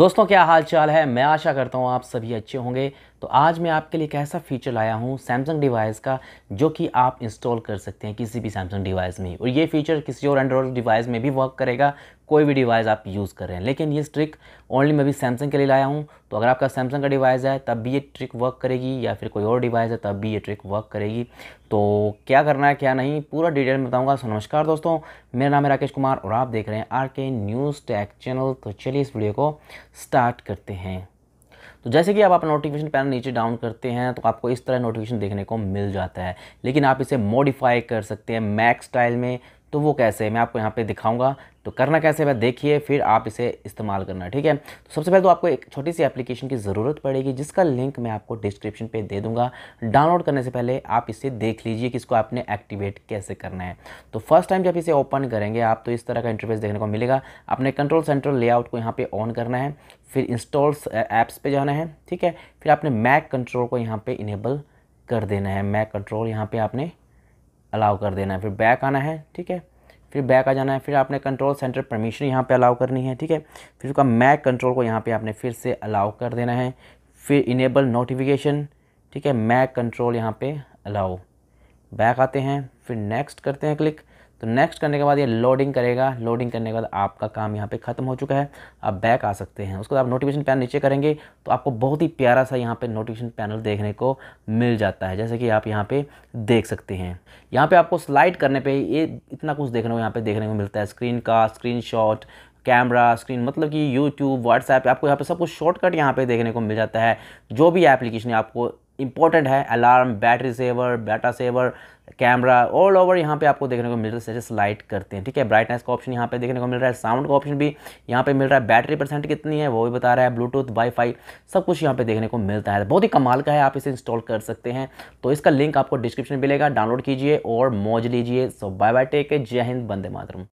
दोस्तों क्या हाल चाल है मैं आशा करता हूँ आप सभी अच्छे होंगे तो आज मैं आपके लिए एक ऐसा फीचर लाया हूँ सैमसंग डिवाइस का जो कि आप इंस्टॉल कर सकते हैं किसी भी सैमसंग डिवाइस में और ये फीचर किसी और एंड्रॉयड डिवाइस में भी वर्क करेगा कोई भी डिवाइस आप यूज़ कर रहे हैं लेकिन ये ट्रिक ओनली मैं भी सैमसंग के लिए लाया हूँ तो अगर आपका सैमसंग का डिवाइस है तब भी ये ट्रिक वर्क करेगी या फिर कोई और डिवाइस है तब भी ये ट्रिक वर्क करेगी तो क्या करना है क्या नहीं पूरा डिटेल में बताऊँगा सो नमस्कार दोस्तों मेरा नाम है राकेश कुमार और आप देख रहे हैं आर के न्यूज़ टैक चैनल तो चलिए इस वीडियो को स्टार्ट करते हैं तो जैसे कि आप अपना नोटिफिकेशन पैनल नीचे डाउन करते हैं तो आपको इस तरह नोटिफिकेशन देखने को मिल जाता है लेकिन आप इसे मॉडिफाई कर सकते हैं मैक स्टाइल में तो वो कैसे है मैं आपको यहाँ पे दिखाऊंगा तो करना कैसे वह देखिए फिर आप इसे इस्तेमाल करना ठीक है तो सबसे पहले तो आपको एक छोटी सी एप्लीकेशन की ज़रूरत पड़ेगी जिसका लिंक मैं आपको डिस्क्रिप्शन पे दे दूंगा डाउनलोड करने से पहले आप इसे देख लीजिए कि इसको आपने एक्टिवेट कैसे करना है तो फर्स्ट टाइम जब इसे ओपन करेंगे आप तो इस तरह का इंटरफेस देखने को मिलेगा आपने कंट्रोल सेंट्रल लेआउट को यहाँ पर ऑन करना है फिर इंस्टॉल्स ऐप्स पर जाना है ठीक है फिर आपने मैक कंट्रोल को यहाँ पर इनेबल कर देना है मैक कंट्रोल यहाँ पर आपने अलाउ कर देना है फिर बैक आना है ठीक है फिर बैक आ जाना है फिर आपने कंट्रोल सेंटर परमिशन यहाँ पे अलाउ करनी है ठीक है फिर उसका मैक कंट्रोल को यहाँ पे आपने फिर से अलाउ कर देना है फिर इनेबल नोटिफिकेशन ठीक है मैक कंट्रोल यहाँ पे अलाउ बैक आते हैं फिर नेक्स्ट करते हैं क्लिक तो नेक्स्ट करने के बाद ये लोडिंग करेगा लोडिंग करने के बाद आपका काम यहाँ पे ख़त्म हो चुका है आप बैक आ सकते हैं उसके बाद आप नोटिफिकेशन पैनल नीचे करेंगे तो आपको बहुत ही प्यारा सा यहाँ पे नोटिफिकेशन पैनल देखने को मिल जाता है जैसे कि आप यहाँ पे देख सकते हैं यहाँ पे आपको स्लाइड करने पर ये इतना कुछ देखने को यहाँ पे देखने को मिलता है स्क्रीन का स्क्रीन शॉट कैमरा स्क्रीन मतलब कि यूट्यूब व्हाट्सएप आपको यहाँ पर सब कुछ शॉर्टकट यहाँ पर देखने को मिल जाता है जो भी एप्लीकेशन आपको इंपॉर्टेंट है alarm battery saver data saver camera all over यहाँ पे आपको देखने को मिल रहा है लाइट करते हैं ठीक है ब्राइटनेस का ऑप्शन यहाँ पे देखने को मिल रहा है साउंड का ऑप्शन भी यहाँ पे मिल रहा है बैटरी परसेंट कितनी है वो भी बता रहा है ब्लूटूथ वाईफाई सब कुछ यहाँ पे देखने को मिलता है बहुत ही कमाल का है आप इसे इंस्टॉल कर सकते हैं तो इसका लिंक आपको डिस्क्रिप्शन मिलेगा डाउनलोड कीजिए और मौज लीजिए सो बाय बाय टेक जय हिंद बंदे मातरम